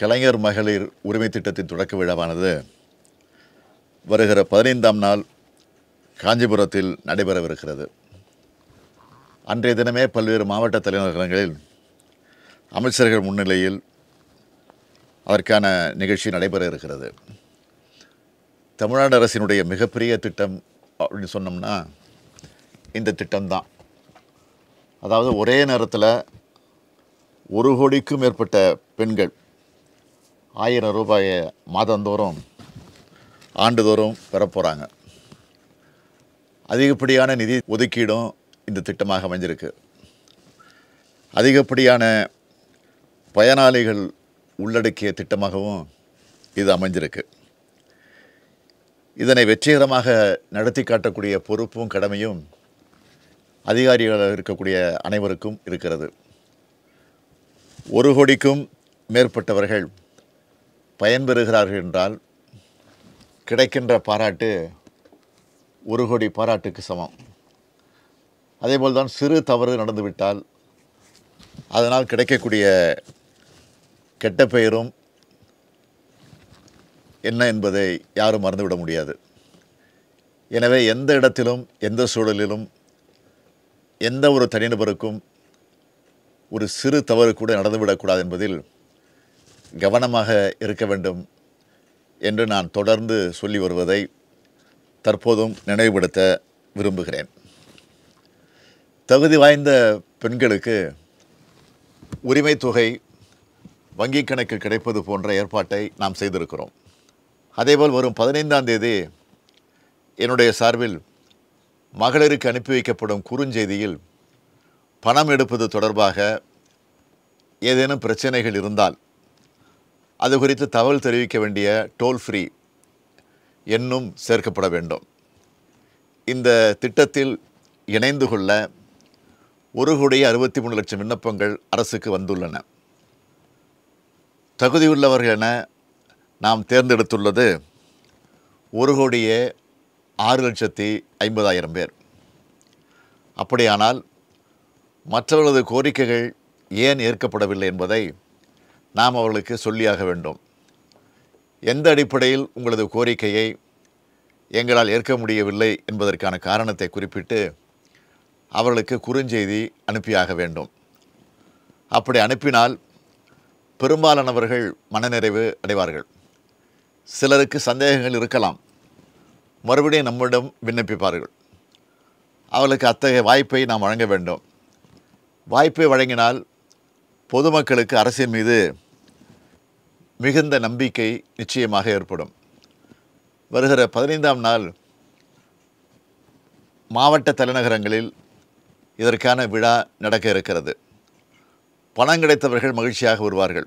கலைஞர் மகளிர் உரிமை திட்டத்தின் தொடக்க விழாவானது வருகிற பதினைந்தாம் நாள் காஞ்சிபுரத்தில் நடைபெறவிருக்கிறது அன்றைய தினமே பல்வேறு மாவட்ட தலைநகரங்களில் அமைச்சர்கள் முன்னிலையில் அதற்கான நிகழ்ச்சி நடைபெற இருக்கிறது தமிழ்நாடு அரசினுடைய மிகப்பெரிய திட்டம் அப்படின்னு சொன்னோம்னா இந்த திட்டம்தான் அதாவது ஒரே நேரத்தில் ஒரு கோடிக்கும் மேற்பட்ட பெண்கள் ஆயிரம் ரூபாயை மாதந்தோறும் ஆண்டுதோறும் பெற போகிறாங்க அதிகப்படியான நிதி ஒதுக்கீடும் இந்த திட்டமாக அமைஞ்சிருக்கு அதிகப்படியான பயனாளிகள் உள்ளடக்கிய திட்டமாகவும் இது அமைஞ்சிருக்கு இதனை வெற்றிகரமாக நடத்தி காட்டக்கூடிய பொறுப்பும் கடமையும் அதிகாரிகளாக இருக்கக்கூடிய அனைவருக்கும் இருக்கிறது ஒரு கோடிக்கும் மேற்பட்டவர்கள் பயன்பெறுகிறார்கள் என்றால் கிடைக்கின்ற பாராட்டு ஒரு கோடி பாராட்டுக்கு சமம் அதேபோல் தான் சிறு தவறு நடந்துவிட்டால் அதனால் கிடைக்கக்கூடிய கெட்ட பெயரும் என்ன என்பதை யாரும் மறந்துவிட முடியாது எனவே எந்த இடத்திலும் எந்த சூழலிலும் எந்த ஒரு தனிநபருக்கும் ஒரு சிறு தவறு கூட நடந்துவிடக்கூடாது என்பதில் கவனமாக இருக்க வேண்டும் என்று நான் தொடர்ந்து சொல்லி வருவதை தற்போதும் நினைவுபடுத்த விரும்புகிறேன் தகுதி வாய்ந்த பெண்களுக்கு உரிமை தொகை வங்கி கணக்கு கிடைப்பது போன்ற ஏற்பாட்டை நாம் செய்திருக்கிறோம் அதேபோல் வரும் பதினைந்தாம் தேதி என்னுடைய சார்பில் மகளிருக்கு அனுப்பி வைக்கப்படும் குறுஞ்செய்தியில் பணம் எடுப்பது தொடர்பாக ஏதேனும் பிரச்சனைகள் இருந்தால் அது குறித்து தகவல் தெரிவிக்க வேண்டிய டோல் ஃப்ரீ எண்ணும் சேர்க்கப்பட வேண்டும் இந்த திட்டத்தில் இணைந்து கொள்ள ஒரு கோடி அறுபத்தி மூணு லட்சம் விண்ணப்பங்கள் அரசுக்கு வந்துள்ளன தகுதியுள்ளவர்கள் என நாம் தேர்ந்தெடுத்துள்ளது ஒரு கோடியே ஆறு லட்சத்தி ஐம்பதாயிரம் பேர் அப்படியானால் மற்றவர்களது கோரிக்கைகள் ஏன் ஏற்கப்படவில்லை என்பதை நாம் அவர்களுக்கு சொல்லியாக வேண்டும் எந்த அடிப்படையில் உங்களது கோரிக்கையை எங்களால் ஏற்க முடியவில்லை என்பதற்கான காரணத்தை குறிப்பிட்டு அவர்களுக்கு குறுஞ்செய்தி அனுப்பியாக வேண்டும் அப்படி அனுப்பினால் பெரும்பாலானவர்கள் மனநிறைவு அடைவார்கள் சிலருக்கு சந்தேகங்கள் இருக்கலாம் மறுபடியும் நம்மிடம் விண்ணப்பிப்பார்கள் அவர்களுக்கு அத்தகைய வாய்ப்பை நாம் வழங்க வேண்டும் வாய்ப்பை வழங்கினால் பொதுமக்களுக்கு அரசின் மீது மிகுந்த நம்பிக்கை நிச்சயமாக ஏற்படும் வருகிற பதினைந்தாம் நாள் மாவட்ட தலைநகரங்களில் இதற்கான விழா நடக்க இருக்கிறது பணம் கிடைத்தவர்கள் மகிழ்ச்சியாக வருவார்கள்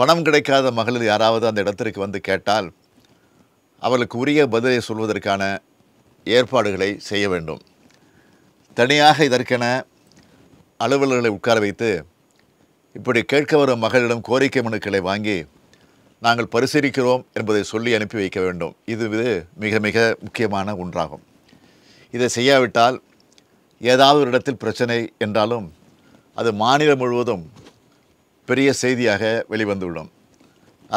பணம் கிடைக்காத மகளிர் யாராவது அந்த இடத்திற்கு வந்து கேட்டால் அவளுக்கு உரிய பதிலை சொல்வதற்கான ஏற்பாடுகளை செய்ய வேண்டும் தனியாக இதற்கென அலுவலர்களை உட்கார வைத்து இப்படி கேட்க வரும் மகளிடம் கோரிக்கை மனுக்களை வாங்கி நாங்கள் பரிசீலிக்கிறோம் என்பதை சொல்லி அனுப்பி வைக்க வேண்டும் இது இது மிக மிக முக்கியமான ஒன்றாகும் இதை செய்யாவிட்டால் ஏதாவது ஒரு இடத்தில் பிரச்சனை என்றாலும் அது மாநிலம் முழுவதும் பெரிய செய்தியாக வெளிவந்துவிடும்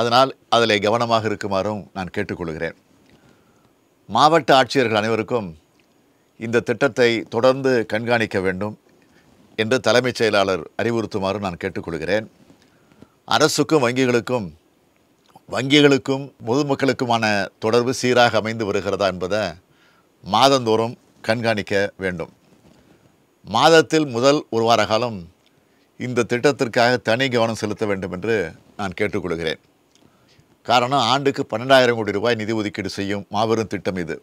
அதனால் அதில் கவனமாக இருக்குமாறும் நான் கேட்டுக்கொள்கிறேன் மாவட்ட ஆட்சியர்கள் அனைவருக்கும் இந்த திட்டத்தை தொடர்ந்து கண்காணிக்க வேண்டும் என்று தலைமைச் செயலாளர் அறிவுறுத்துமாறு நான் கேட்டுக்கொள்கிறேன் அரசுக்கும் வங்கிகளுக்கும் வங்கிகளுக்கும் பொதுமக்களுக்குமான தொடர்பு சீராக அமைந்து வருகிறதா என்பதை மாதந்தோறும் கண்காணிக்க வேண்டும் மாதத்தில் முதல் ஒரு வார காலம் இந்த திட்டத்திற்காக தனி கவனம் செலுத்த வேண்டும் என்று நான் கேட்டுக்கொள்கிறேன் காரணம் ஆண்டுக்கு பன்னெண்டாயிரம் கோடி ரூபாய் நிதி ஒதுக்கீடு செய்யும் மாபெரும் திட்டம் இது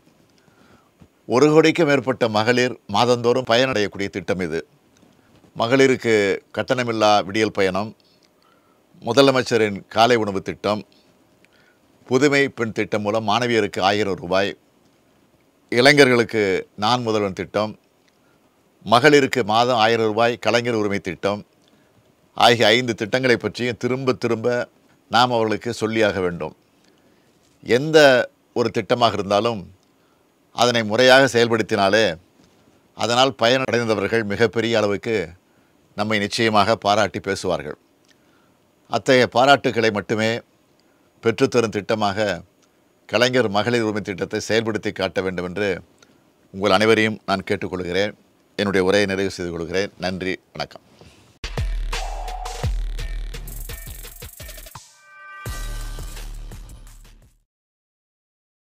ஒரு கோடிக்கும் மேற்பட்ட மகளிர் மாதந்தோறும் பயனடையக்கூடிய திட்டம் இது மகளிருக்கு கட்டணமில்லா விடியல் பயணம் முதலமைச்சரின் காலை உணவு திட்டம் புதுமை பெண் திட்டம் மூலம் மாணவியருக்கு ஆயிரம் ரூபாய் இளைஞர்களுக்கு நான் முதல்வன் திட்டம் மகளிருக்கு மாதம் ஆயிரம் ரூபாய் கலைஞர் உரிமை திட்டம் ஆகிய ஐந்து திட்டங்களை பற்றியும் திரும்ப திரும்ப நாம் அவர்களுக்கு சொல்லியாக வேண்டும் எந்த ஒரு திட்டமாக இருந்தாலும் அதனை முறையாக செயல்படுத்தினாலே அதனால் பயனடைந்தவர்கள் மிகப்பெரிய அளவுக்கு நம்மை நிச்சயமாக பாராட்டி பேசுவார்கள் அத்தகைய பாராட்டுக்களை மட்டுமே பெற்றுத்தரும் திட்டமாக கலைஞர் மகளிர் உரிமை திட்டத்தை செயல்படுத்தி காட்ட வேண்டும் என்று உங்கள் அனைவரையும் நான் கேட்டுக்கொள்கிறேன் என்னுடைய உரையை நிறைவு செய்து கொள்கிறேன் நன்றி வணக்கம்